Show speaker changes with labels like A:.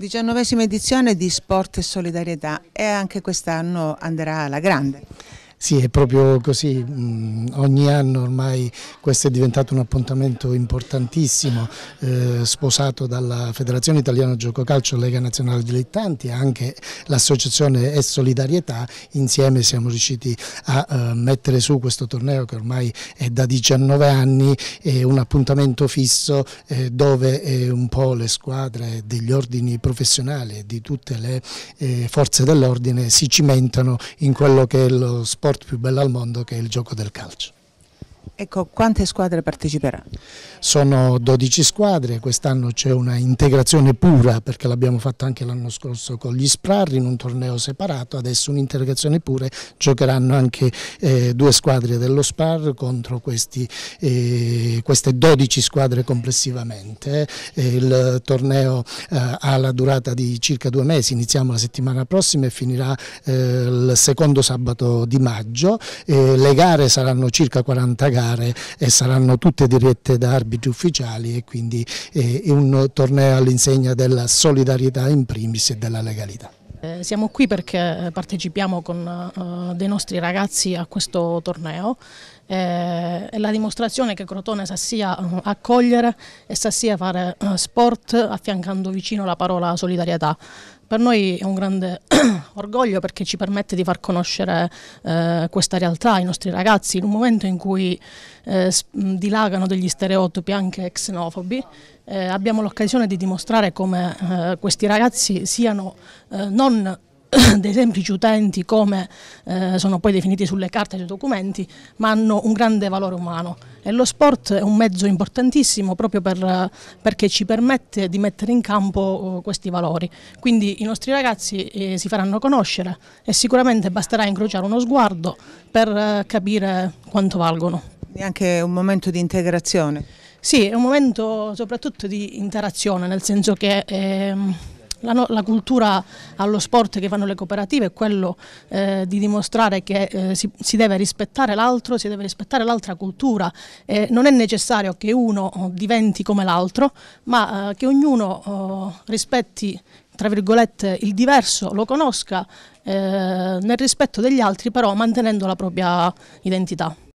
A: 19 edizione di Sport e Solidarietà e anche quest'anno andrà
B: alla grande. Sì, è proprio così, mm, ogni anno ormai questo è diventato un appuntamento importantissimo, eh, sposato dalla Federazione Italiana Gioco Calcio, Lega Nazionale Dilettanti e anche l'associazione E Solidarietà, insieme siamo riusciti a eh, mettere su questo torneo che ormai è da 19 anni, è un appuntamento fisso eh, dove un po' le squadre degli ordini professionali e di tutte le eh, forze dell'ordine si cimentano in quello che è lo sport sport più bello al mondo che è il gioco del calcio. Ecco, quante squadre parteciperanno? Sono 12 squadre, quest'anno c'è una integrazione pura perché l'abbiamo fatto anche l'anno scorso con gli Sprarri in un torneo separato, adesso un'integrazione pura, giocheranno anche eh, due squadre dello Spar contro questi, eh, queste 12 squadre complessivamente. Eh, il torneo eh, ha la durata di circa due mesi, iniziamo la settimana prossima e finirà eh, il secondo sabato di maggio, eh, le gare saranno circa 40 gare gare e saranno tutte dirette da arbitri ufficiali e quindi è eh, un torneo all'insegna della solidarietà in primis e della legalità.
A: Eh, siamo qui perché partecipiamo con eh, dei nostri ragazzi a questo torneo è la dimostrazione che Crotone sa sia accogliere e sa sia fare sport affiancando vicino la parola solidarietà per noi è un grande orgoglio perché ci permette di far conoscere eh, questa realtà ai nostri ragazzi in un momento in cui eh, mm, dilagano degli stereotipi anche xenofobi. Eh, abbiamo l'occasione di dimostrare come eh, questi ragazzi siano eh, non dei semplici utenti come eh, sono poi definiti sulle carte dei documenti, ma hanno un grande valore umano e lo sport è un mezzo importantissimo proprio per, perché ci permette di mettere in campo eh, questi valori. Quindi i nostri ragazzi eh, si faranno conoscere e sicuramente basterà incrociare uno sguardo per eh, capire quanto valgono. È anche un momento di integrazione? Sì, è un momento soprattutto di interazione, nel senso che... Ehm, la, no, la, cultura allo sport che fanno le cooperative è quello eh, di dimostrare che eh, si, si, deve rispettare l'altro, si deve rispettare l'altra cultura. Eh, non è necessario che uno eh, diventi come l'altro, ma eh, che ognuno eh, rispetti tra virgolette, il diverso, lo conosca nel rispetto degli altri, però mantenendo la propria identità.